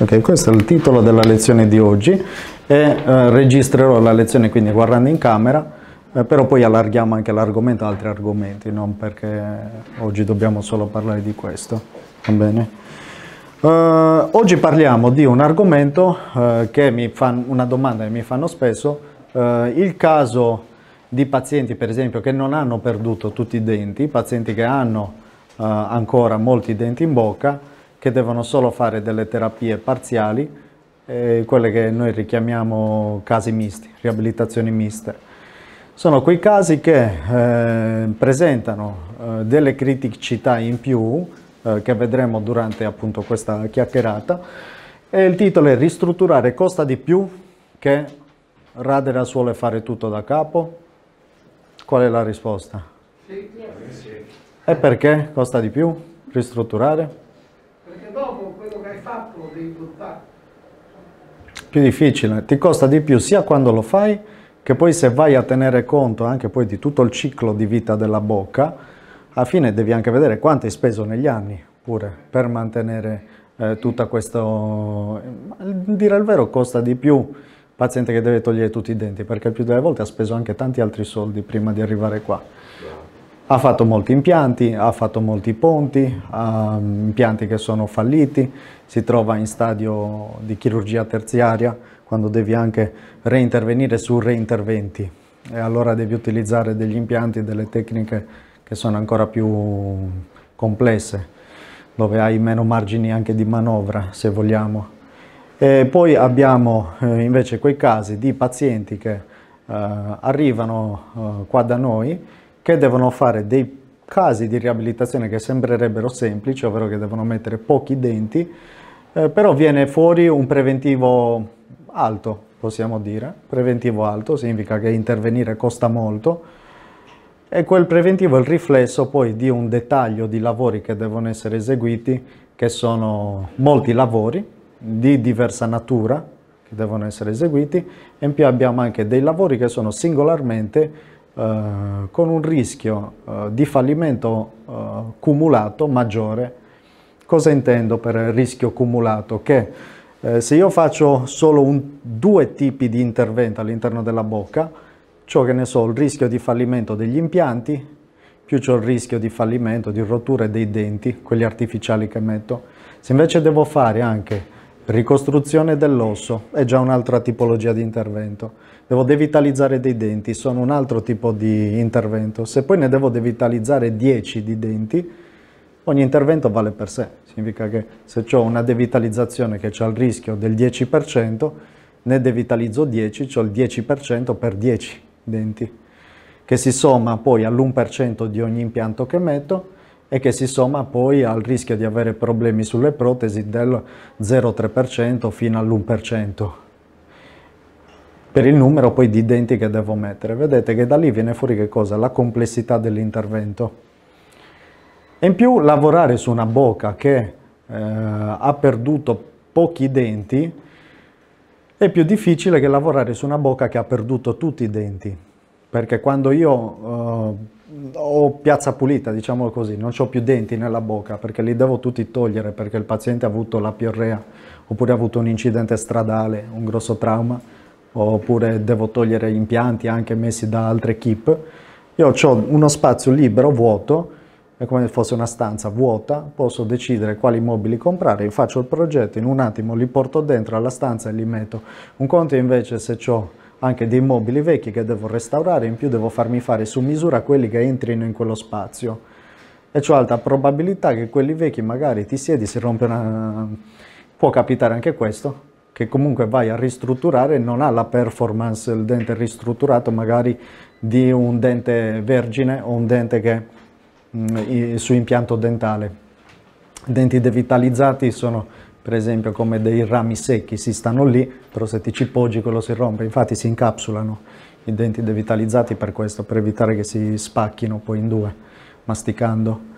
Ok, questo è il titolo della lezione di oggi e eh, registrerò la lezione quindi guardando in camera, eh, però poi allarghiamo anche l'argomento ad altri argomenti, non perché oggi dobbiamo solo parlare di questo. Va bene? Eh, oggi parliamo di un argomento eh, che mi fanno una domanda che mi fanno spesso, eh, il caso di pazienti per esempio che non hanno perduto tutti i denti, pazienti che hanno eh, ancora molti denti in bocca che devono solo fare delle terapie parziali, eh, quelle che noi richiamiamo casi misti, riabilitazioni miste. Sono quei casi che eh, presentano eh, delle criticità in più, eh, che vedremo durante appunto questa chiacchierata, e il titolo è Ristrutturare costa di più che radere suolo e fare tutto da capo? Qual è la risposta? Sì. E perché costa di più ristrutturare? devi Più difficile, ti costa di più sia quando lo fai che poi se vai a tenere conto anche poi di tutto il ciclo di vita della bocca, alla fine devi anche vedere quanto hai speso negli anni pure per mantenere eh, tutta questa... Dire il vero costa di più il paziente che deve togliere tutti i denti perché più delle volte ha speso anche tanti altri soldi prima di arrivare qua ha fatto molti impianti, ha fatto molti ponti, impianti che sono falliti, si trova in stadio di chirurgia terziaria quando devi anche reintervenire su reinterventi e allora devi utilizzare degli impianti, e delle tecniche che sono ancora più complesse dove hai meno margini anche di manovra se vogliamo. E poi abbiamo eh, invece quei casi di pazienti che eh, arrivano eh, qua da noi che devono fare dei casi di riabilitazione che sembrerebbero semplici, ovvero che devono mettere pochi denti, eh, però viene fuori un preventivo alto, possiamo dire. Preventivo alto significa che intervenire costa molto e quel preventivo è il riflesso poi di un dettaglio di lavori che devono essere eseguiti, che sono molti lavori di diversa natura che devono essere eseguiti e in più abbiamo anche dei lavori che sono singolarmente eh, con un rischio eh, di fallimento eh, cumulato maggiore. Cosa intendo per rischio cumulato? Che se io faccio solo un, due tipi di intervento all'interno della bocca, ciò che ne so, il rischio di fallimento degli impianti, più c'è il rischio di fallimento, di rotture dei denti, quelli artificiali che metto. Se invece devo fare anche Ricostruzione dell'osso è già un'altra tipologia di intervento. Devo devitalizzare dei denti, sono un altro tipo di intervento. Se poi ne devo devitalizzare 10 di denti, ogni intervento vale per sé. Significa che se ho una devitalizzazione che ha il rischio del 10%, ne devitalizzo 10, ho il 10% per 10 denti, che si somma poi all'1% di ogni impianto che metto e che si somma poi al rischio di avere problemi sulle protesi del 0,3% fino all'1% per il numero poi di denti che devo mettere. Vedete che da lì viene fuori che cosa? La complessità dell'intervento. E in più lavorare su una bocca che eh, ha perduto pochi denti è più difficile che lavorare su una bocca che ha perduto tutti i denti. Perché quando io eh, ho piazza pulita, diciamo così, non ho più denti nella bocca perché li devo tutti togliere perché il paziente ha avuto la piorrea oppure ha avuto un incidente stradale, un grosso trauma oppure devo togliere impianti anche messi da altre keep. Io ho uno spazio libero, vuoto, è come se fosse una stanza vuota, posso decidere quali mobili comprare, io faccio il progetto, in un attimo li porto dentro alla stanza e li metto. Un conto invece se ho anche dei mobili vecchi che devo restaurare, in più devo farmi fare su misura quelli che entrino in quello spazio. E c'è alta probabilità che quelli vecchi magari ti siedi, si rompe una... può capitare anche questo, che comunque vai a ristrutturare non ha la performance il dente ristrutturato magari di un dente vergine o un dente che mh, mm, su impianto dentale. Denti devitalizzati sono per esempio come dei rami secchi, si stanno lì, però se ti ci poggi quello si rompe, infatti si incapsulano i denti devitalizzati per questo, per evitare che si spacchino poi in due, masticando.